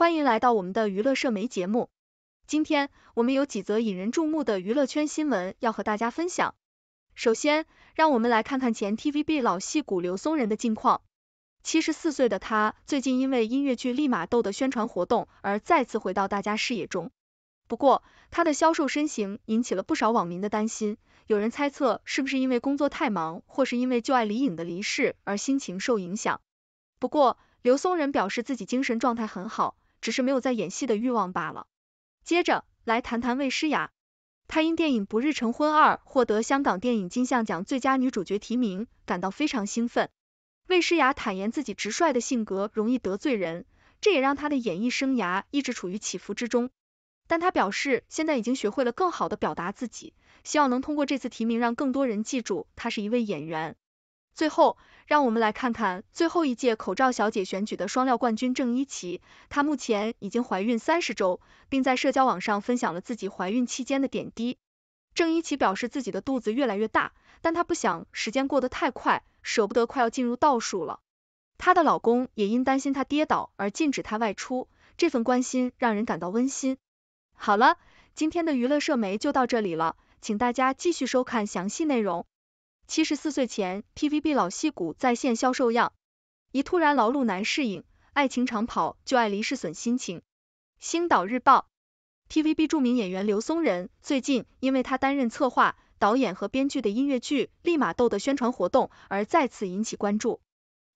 欢迎来到我们的娱乐社媒节目。今天我们有几则引人注目的娱乐圈新闻要和大家分享。首先，让我们来看看前 TVB 老戏骨刘松仁的近况。七十四岁的他最近因为音乐剧《立马窦》的宣传活动而再次回到大家视野中。不过，他的消瘦身形引起了不少网民的担心。有人猜测是不是因为工作太忙，或是因为旧爱李颖的离世而心情受影响。不过，刘松仁表示自己精神状态很好。只是没有在演戏的欲望罢了。接着来谈谈魏诗雅，她因电影《不日成婚二》获得香港电影金像奖最佳女主角提名，感到非常兴奋。魏诗雅坦言自己直率的性格容易得罪人，这也让她的演艺生涯一直处于起伏之中。但她表示，现在已经学会了更好的表达自己，希望能通过这次提名让更多人记住她是一位演员。最后，让我们来看看最后一届口罩小姐选举的双料冠军郑伊琪，她目前已经怀孕三十周，并在社交网上分享了自己怀孕期间的点滴。郑伊琪表示自己的肚子越来越大，但她不想时间过得太快，舍不得快要进入倒数了。她的老公也因担心她跌倒而禁止她外出，这份关心让人感到温馨。好了，今天的娱乐社媒就到这里了，请大家继续收看详细内容。七十四岁前，TVB 老戏骨在线销售样，一突然劳碌难适应，爱情长跑就爱离世损心情。星岛日报，TVB 著名演员刘松仁最近因为他担任策划、导演和编剧的音乐剧《立马豆》的宣传活动而再次引起关注。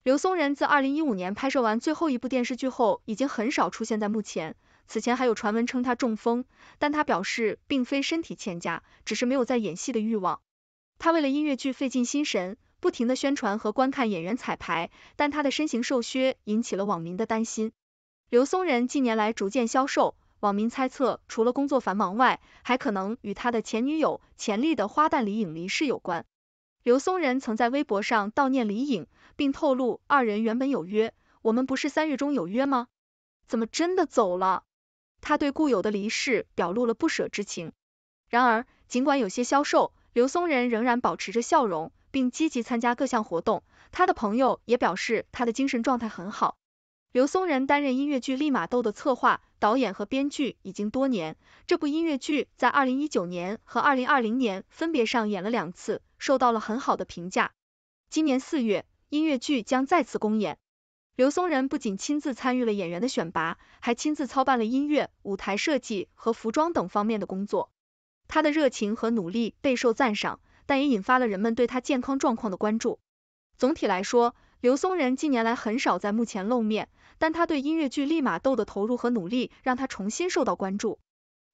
刘松仁自二零一五年拍摄完最后一部电视剧后，已经很少出现在幕前。此前还有传闻称他中风，但他表示并非身体欠佳，只是没有在演戏的欲望。他为了音乐剧费尽心神，不停的宣传和观看演员彩排，但他的身形瘦削引起了网民的担心。刘松仁近年来逐渐消瘦，网民猜测除了工作繁忙外，还可能与他的前女友钱力的花旦李颖离世有关。刘松仁曾在微博上悼念李颖，并透露二人原本有约，我们不是三月中有约吗？怎么真的走了？他对故友的离世表露了不舍之情。然而，尽管有些消瘦，刘松仁仍然保持着笑容，并积极参加各项活动。他的朋友也表示他的精神状态很好。刘松仁担任音乐剧《利马窦》的策划、导演和编剧已经多年。这部音乐剧在二零一九年和二零二零年分别上演了两次，受到了很好的评价。今年四月，音乐剧将再次公演。刘松仁不仅亲自参与了演员的选拔，还亲自操办了音乐、舞台设计和服装等方面的工作。他的热情和努力备受赞赏，但也引发了人们对他健康状况的关注。总体来说，刘松仁近年来很少在幕前露面，但他对音乐剧《立马豆》的投入和努力让他重新受到关注。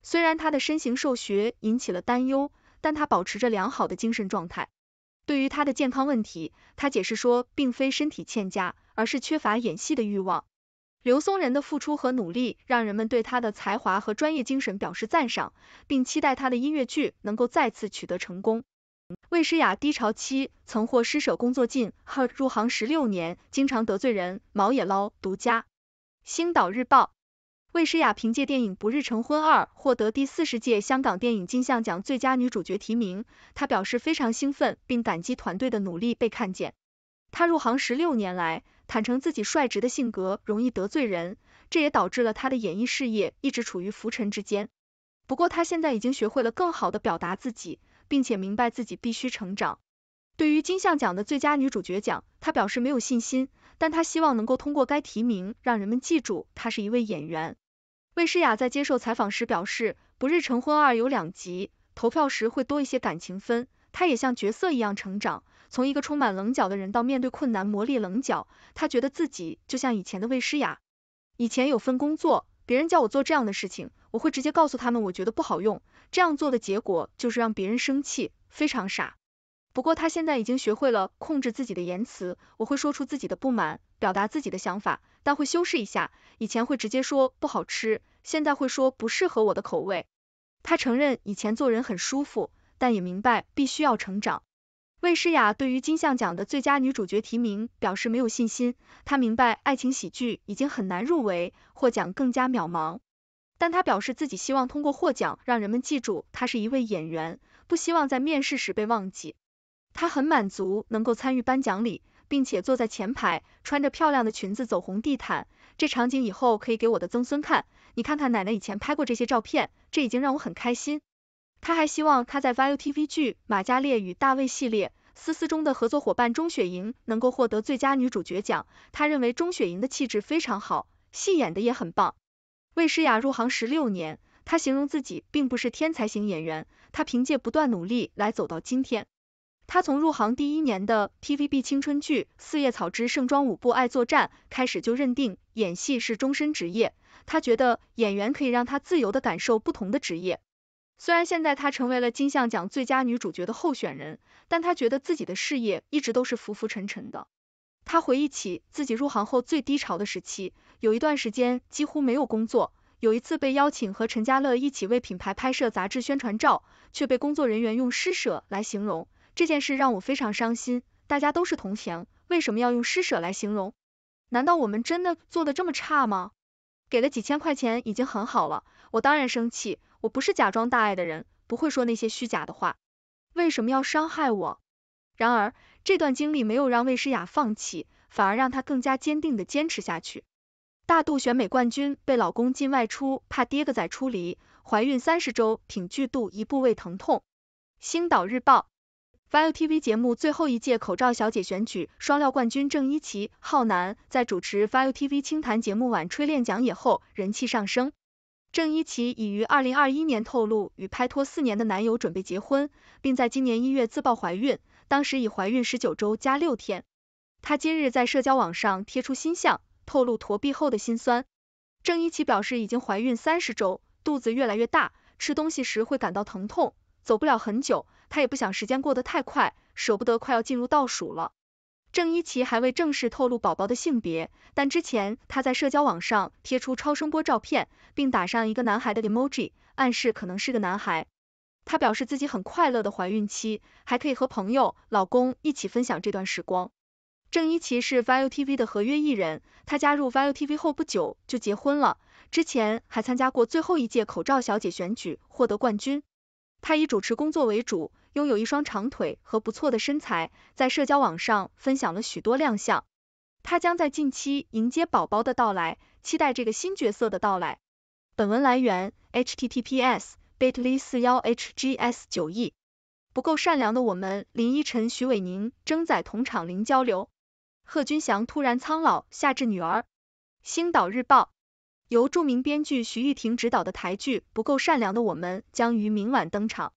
虽然他的身形瘦削引起了担忧，但他保持着良好的精神状态。对于他的健康问题，他解释说，并非身体欠佳，而是缺乏演戏的欲望。刘松仁的付出和努力，让人们对他的才华和专业精神表示赞赏，并期待他的音乐剧能够再次取得成功。魏诗雅低潮期曾获施舍工作进哈入行十六年，经常得罪人。毛也捞独家，星岛日报。魏诗雅凭借电影《不日成婚二》获得第四十届香港电影金像奖最佳女主角提名，她表示非常兴奋，并感激团队的努力被看见。她入行十六年来。坦诚自己率直的性格容易得罪人，这也导致了他的演艺事业一直处于浮沉之间。不过他现在已经学会了更好的表达自己，并且明白自己必须成长。对于金像奖的最佳女主角奖，他表示没有信心，但他希望能够通过该提名让人们记住她是一位演员。魏诗雅在接受采访时表示，不日成婚二有两集，投票时会多一些感情分。她也像角色一样成长。从一个充满棱角的人到面对困难磨砺棱角，他觉得自己就像以前的魏诗雅。以前有份工作，别人叫我做这样的事情，我会直接告诉他们我觉得不好用，这样做的结果就是让别人生气，非常傻。不过他现在已经学会了控制自己的言辞，我会说出自己的不满，表达自己的想法，但会修饰一下。以前会直接说不好吃，现在会说不适合我的口味。他承认以前做人很舒服，但也明白必须要成长。魏诗雅对于金像奖的最佳女主角提名表示没有信心，她明白爱情喜剧已经很难入围，获奖更加渺茫。但她表示自己希望通过获奖让人们记住她是一位演员，不希望在面试时被忘记。她很满足能够参与颁奖礼，并且坐在前排，穿着漂亮的裙子走红地毯，这场景以后可以给我的曾孙看。你看看奶奶以前拍过这些照片，这已经让我很开心。他还希望他在 Viu TV 剧《马加列与大卫》系列《思思》中的合作伙伴钟雪莹能够获得最佳女主角奖。他认为钟雪莹的气质非常好，戏演的也很棒。魏诗雅入行十六年，她形容自己并不是天才型演员，她凭借不断努力来走到今天。她从入行第一年的 TVB 青春剧《四叶草之盛装舞步爱作战》开始就认定演戏是终身职业。她觉得演员可以让她自由的感受不同的职业。虽然现在她成为了金像奖最佳女主角的候选人，但她觉得自己的事业一直都是浮浮沉沉的。她回忆起自己入行后最低潮的时期，有一段时间几乎没有工作。有一次被邀请和陈嘉乐一起为品牌拍摄杂志宣传照，却被工作人员用“施舍”来形容这件事，让我非常伤心。大家都是同行，为什么要用“施舍”来形容？难道我们真的做的这么差吗？给了几千块钱已经很好了，我当然生气。我不是假装大爱的人，不会说那些虚假的话。为什么要伤害我？然而，这段经历没有让魏诗雅放弃，反而让她更加坚定的坚持下去。大度选美冠军被老公禁外出，怕跌个仔出离。怀孕三十周，挺巨度，一部位疼痛。星岛日报。filetv 节目最后一届口罩小姐选举双料冠军郑伊奇浩南在主持 filetv 清谈节目晚吹练讲野后，人气上升。郑伊琪已于二零二一年透露与拍拖四年的男友准备结婚，并在今年一月自曝怀孕，当时已怀孕十九周加六天。她今日在社交网上贴出新相，透露驼背后的辛酸。郑伊琪表示已经怀孕三十周，肚子越来越大，吃东西时会感到疼痛，走不了很久。她也不想时间过得太快，舍不得快要进入倒数了。郑伊齐还未正式透露宝宝的性别，但之前他在社交网上贴出超声波照片，并打上一个男孩的 emoji，暗示可能是个男孩。他表示自己很快乐的怀孕期，还可以和朋友、老公一起分享这段时光。郑伊齐是 ViuTV 的合约艺人，他加入 ViuTV 后不久就结婚了，之前还参加过最后一届口罩小姐选举，获得冠军。他以主持工作为主。拥有一双长腿和不错的身材，在社交网上分享了许多亮相。他将在近期迎接宝宝的到来，期待这个新角色的到来。本文来源：https://bitly.41hgs9e。不够善良的我们，林依晨、徐伟宁征在同场零交流，贺军翔突然苍老，夏至女儿。星岛日报，由著名编剧徐玉婷执导的台剧《不够善良的我们》将于明晚登场。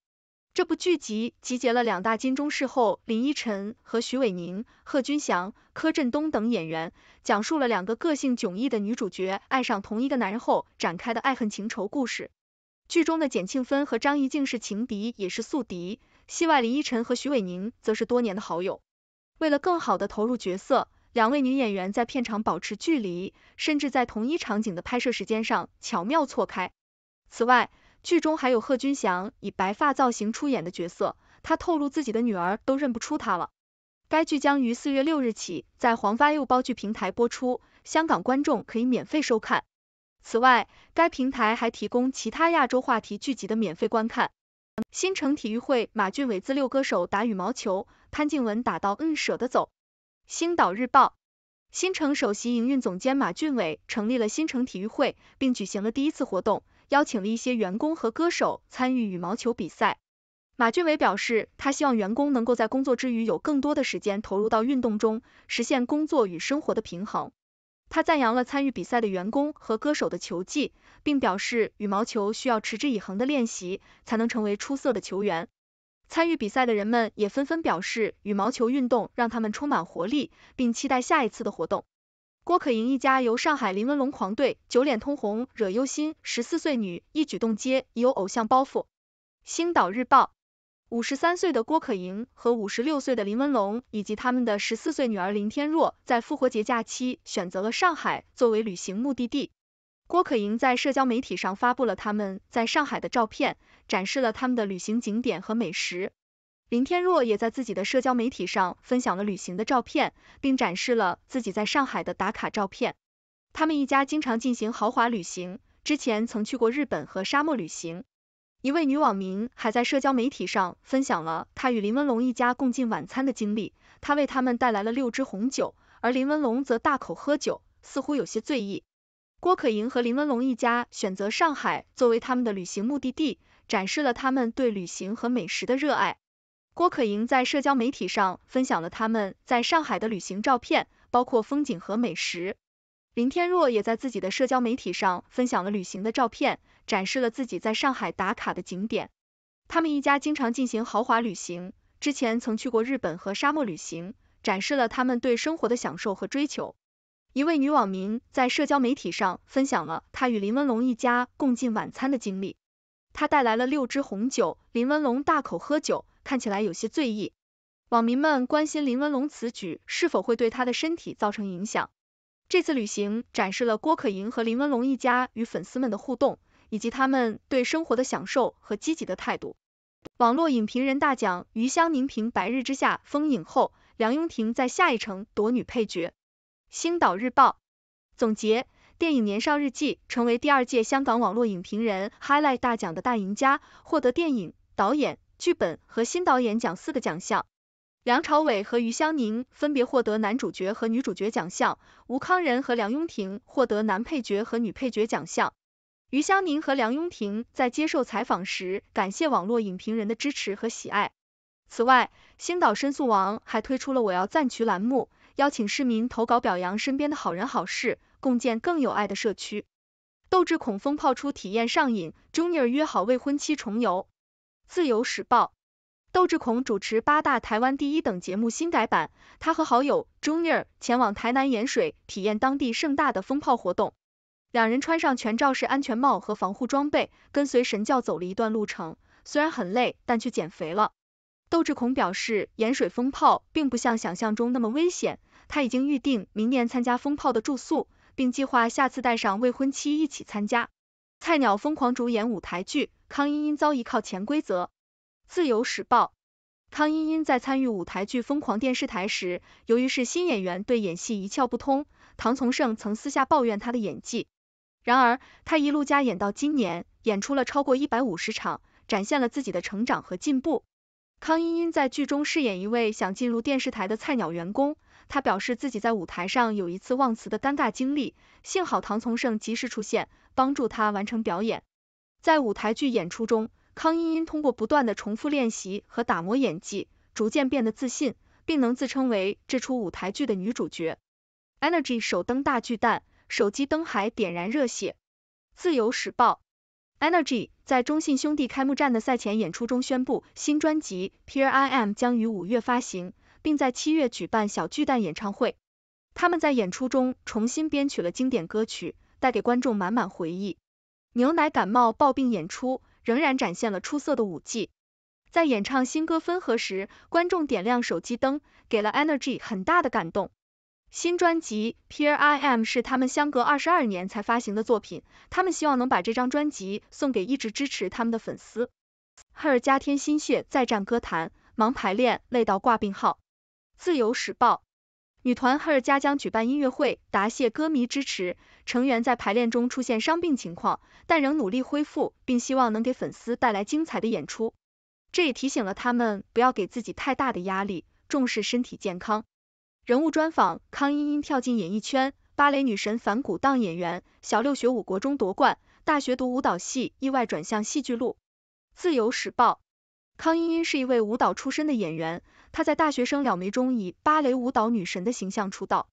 这部剧集集结了两大金钟视后林依晨和徐伟宁、贺军翔、柯震东等演员，讲述了两个个性迥异的女主角爱上同一个男人后展开的爱恨情仇故事。剧中的简庆芬和张怡静是情敌，也是宿敌。戏外林依晨和徐伟宁则是多年的好友。为了更好的投入角色，两位女演员在片场保持距离，甚至在同一场景的拍摄时间上巧妙错开。此外，剧中还有贺军翔以白发造型出演的角色，他透露自己的女儿都认不出他了。该剧将于四月六日起在黄发又包剧平台播出，香港观众可以免费收看。此外，该平台还提供其他亚洲话题剧集的免费观看。新城体育会马俊伟自六歌手打羽毛球，潘静文打到嗯舍得走。星岛日报，新城首席营运总监马俊伟成立了新城体育会，并举行了第一次活动。邀请了一些员工和歌手参与羽毛球比赛。马俊伟表示，他希望员工能够在工作之余有更多的时间投入到运动中，实现工作与生活的平衡。他赞扬了参与比赛的员工和歌手的球技，并表示羽毛球需要持之以恒的练习才能成为出色的球员。参与比赛的人们也纷纷表示，羽毛球运动让他们充满活力，并期待下一次的活动。郭可盈一家由上海林文龙狂队九脸通红惹忧心十四岁女一举冻结已有偶像包袱。星岛日报，五十三岁的郭可盈和五十六岁的林文龙以及他们的十四岁女儿林天若，在复活节假期选择了上海作为旅行目的地。郭可盈在社交媒体上发布了他们在上海的照片，展示了他们的旅行景点和美食。林天若也在自己的社交媒体上分享了旅行的照片，并展示了自己在上海的打卡照片。他们一家经常进行豪华旅行，之前曾去过日本和沙漠旅行。一位女网民还在社交媒体上分享了她与林文龙一家共进晚餐的经历，她为他们带来了六支红酒，而林文龙则大口喝酒，似乎有些醉意。郭可盈和林文龙一家选择上海作为他们的旅行目的地，展示了他们对旅行和美食的热爱。郭可盈在社交媒体上分享了他们在上海的旅行照片，包括风景和美食。林天若也在自己的社交媒体上分享了旅行的照片，展示了自己在上海打卡的景点。他们一家经常进行豪华旅行，之前曾去过日本和沙漠旅行，展示了他们对生活的享受和追求。一位女网民在社交媒体上分享了她与林文龙一家共进晚餐的经历，她带来了六支红酒，林文龙大口喝酒。看起来有些醉意，网民们关心林文龙此举是否会对他的身体造成影响。这次旅行展示了郭可盈和林文龙一家与粉丝们的互动，以及他们对生活的享受和积极的态度。网络影评人大奖余香凝凭《白日之下》封影后，梁雍婷在《下一城夺女配角。星岛日报总结：电影《年少日记》成为第二届香港网络影评人 Highlight 大奖的大赢家，获得电影导演。剧本和新导演奖四个奖项，梁朝伟和余香凝分别获得男主角和女主角奖项，吴康仁和梁雍婷获得男配角和女配角奖项。余香凝和梁雍婷在接受采访时感谢网络影评人的支持和喜爱。此外，星岛申诉王还推出了我要赞曲”栏目，邀请市民投稿表扬身边的好人好事，共建更有爱的社区。斗志恐风炮出体验上瘾，Junior 约好未婚妻重游。自由时报，窦志孔主持八大台湾第一等节目新改版，他和好友 Junior 前往台南盐水体验当地盛大的风炮活动。两人穿上全罩式安全帽和防护装备，跟随神教走了一段路程，虽然很累，但却减肥了。窦志孔表示，盐水风炮并不像想象中那么危险，他已经预定明年参加风炮的住宿，并计划下次带上未婚妻一起参加。菜鸟疯狂主演舞台剧。康茵茵遭依靠潜规则，自由时报。康茵茵在参与舞台剧《疯狂电视台》时，由于是新演员，对演戏一窍不通，唐从胜曾私下抱怨她的演技。然而，她一路加演到今年，演出了超过一百五十场，展现了自己的成长和进步。康茵茵在剧中饰演一位想进入电视台的菜鸟员工，她表示自己在舞台上有一次忘词的尴尬经历，幸好唐从胜及时出现，帮助她完成表演。在舞台剧演出中，康茵茵通过不断的重复练习和打磨演技，逐渐变得自信，并能自称为这出舞台剧的女主角。Energy 首登大巨蛋，手机灯海点燃热血。自由时报，Energy 在中信兄弟开幕战的赛前演出中宣布，新专辑《Pure I Am》将于五月发行，并在七月举办小巨蛋演唱会。他们在演出中重新编曲了经典歌曲，带给观众满满回忆。牛奶感冒暴病演出，仍然展现了出色的舞技。在演唱新歌分合时，观众点亮手机灯，给了 Energy 很大的感动。新专辑《Pure I Am》是他们相隔二十二年才发行的作品，他们希望能把这张专辑送给一直支持他们的粉丝。Her 加添心血再战歌坛，忙排练累到挂病号。自由时报。女团 h e r 家将举办音乐会答谢歌迷支持，成员在排练中出现伤病情况，但仍努力恢复，并希望能给粉丝带来精彩的演出。这也提醒了他们不要给自己太大的压力，重视身体健康。人物专访：康茵茵跳进演艺圈，芭蕾女神反骨当演员，小六学舞国中夺冠，大学读舞蹈系意外转向戏剧路。自由时报：康茵茵是一位舞蹈出身的演员。她在大学生了梅》中以芭蕾舞蹈女神的形象出道。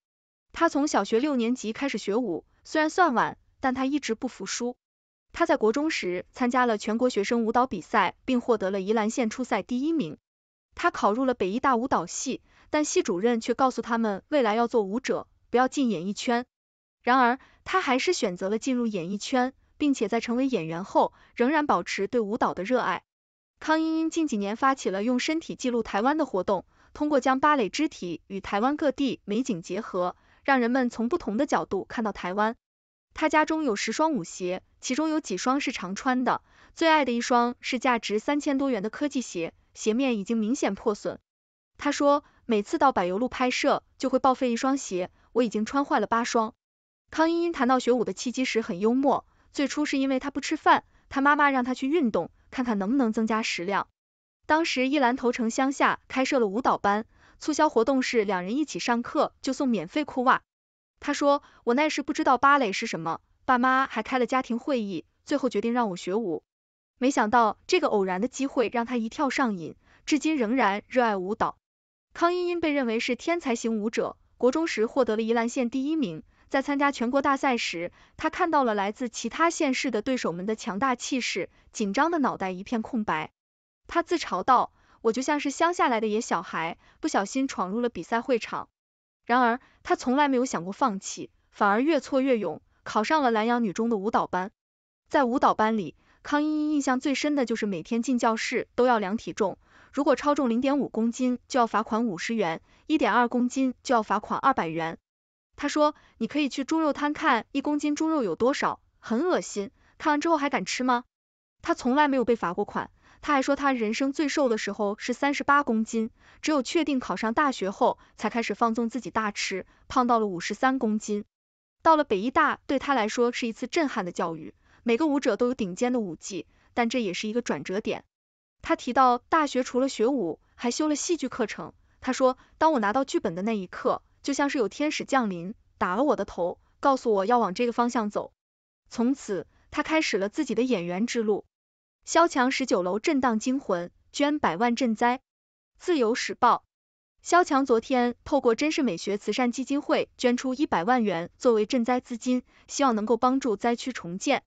她从小学六年级开始学舞，虽然算晚，但她一直不服输。她在国中时参加了全国学生舞蹈比赛，并获得了宜兰县初赛第一名。她考入了北医大舞蹈系，但系主任却告诉他们未来要做舞者，不要进演艺圈。然而，她还是选择了进入演艺圈，并且在成为演员后，仍然保持对舞蹈的热爱。康茵茵近几年发起了用身体记录台湾的活动，通过将芭蕾肢体与台湾各地美景结合，让人们从不同的角度看到台湾。她家中有十双舞鞋，其中有几双是常穿的，最爱的一双是价值三千多元的科技鞋，鞋面已经明显破损。她说，每次到柏油路拍摄就会报废一双鞋，我已经穿坏了八双。康茵茵谈到学舞的契机时很幽默，最初是因为她不吃饭，她妈妈让她去运动。看看能不能增加食量。当时依兰头城乡下开设了舞蹈班，促销活动是两人一起上课就送免费裤袜。他说，我那时不知道芭蕾是什么，爸妈还开了家庭会议，最后决定让我学舞。没想到这个偶然的机会让他一跳上瘾，至今仍然热爱舞蹈。康茵茵被认为是天才型舞者，国中时获得了宜兰县第一名。在参加全国大赛时，他看到了来自其他县市的对手们的强大气势，紧张的脑袋一片空白。他自嘲道：“我就像是乡下来的野小孩，不小心闯入了比赛会场。”然而，他从来没有想过放弃，反而越挫越勇，考上了南阳女中的舞蹈班。在舞蹈班里，康依依印象最深的就是每天进教室都要量体重，如果超重零点五公斤就要罚款五十元，一点二公斤就要罚款二百元。他说，你可以去猪肉摊看一公斤猪肉有多少，很恶心，看完之后还敢吃吗？他从来没有被罚过款，他还说他人生最瘦的时候是三十八公斤，只有确定考上大学后才开始放纵自己大吃，胖到了五十三公斤。到了北医大对他来说是一次震撼的教育，每个舞者都有顶尖的舞技，但这也是一个转折点。他提到大学除了学舞，还修了戏剧课程。他说，当我拿到剧本的那一刻。就像是有天使降临，打了我的头，告诉我要往这个方向走。从此，他开始了自己的演员之路。肖强十九楼震荡惊魂，捐百万赈灾。自由时报，肖强昨天透过真是美学慈善基金会捐出一百万元作为赈灾资金，希望能够帮助灾区重建。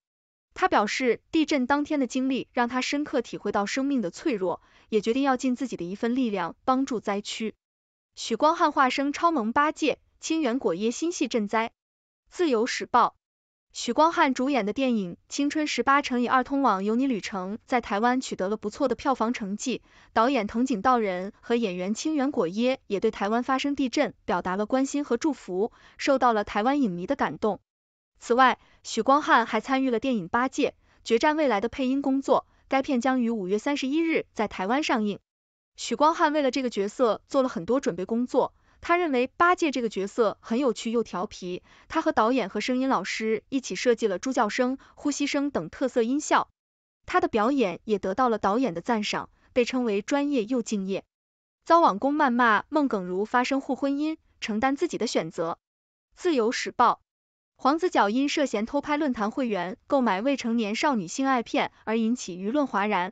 他表示，地震当天的经历让他深刻体会到生命的脆弱，也决定要尽自己的一份力量帮助灾区。许光汉化身超萌八戒，清源果耶心系赈灾。自由时报，许光汉主演的电影《青春十八乘以二：通往有你旅程》在台湾取得了不错的票房成绩。导演藤井道人和演员清源果耶也对台湾发生地震表达了关心和祝福，受到了台湾影迷的感动。此外，许光汉还参与了电影《八戒：决战未来》的配音工作，该片将于五月三十一日在台湾上映。许光汉为了这个角色做了很多准备工作，他认为八戒这个角色很有趣又调皮，他和导演和声音老师一起设计了猪叫声、呼吸声等特色音效。他的表演也得到了导演的赞赏，被称为专业又敬业。遭网工谩骂，孟耿如发生互婚姻，承担自己的选择。自由时报，黄子佼因涉嫌偷拍论坛会员、购买未成年少女性爱片而引起舆论哗然。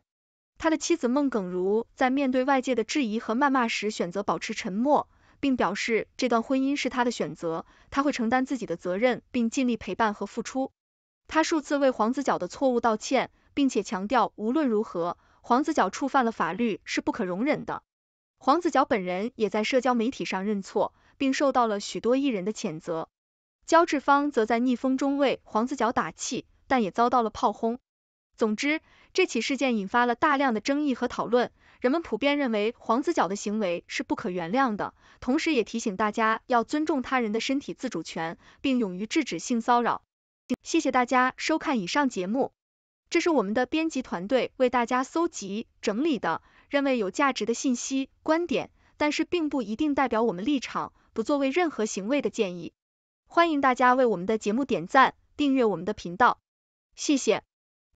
他的妻子孟耿如在面对外界的质疑和谩骂时，选择保持沉默，并表示这段婚姻是他的选择，他会承担自己的责任，并尽力陪伴和付出。他数次为黄子佼的错误道歉，并且强调无论如何，黄子佼触犯了法律是不可容忍的。黄子佼本人也在社交媒体上认错，并受到了许多艺人的谴责。焦志芳则在逆风中为黄子佼打气，但也遭到了炮轰。总之，这起事件引发了大量的争议和讨论，人们普遍认为黄子佼的行为是不可原谅的，同时也提醒大家要尊重他人的身体自主权，并勇于制止性骚扰。谢谢大家收看以上节目，这是我们的编辑团队为大家搜集整理的，认为有价值的信息观点，但是并不一定代表我们立场，不作为任何行为的建议。欢迎大家为我们的节目点赞，订阅我们的频道，谢谢。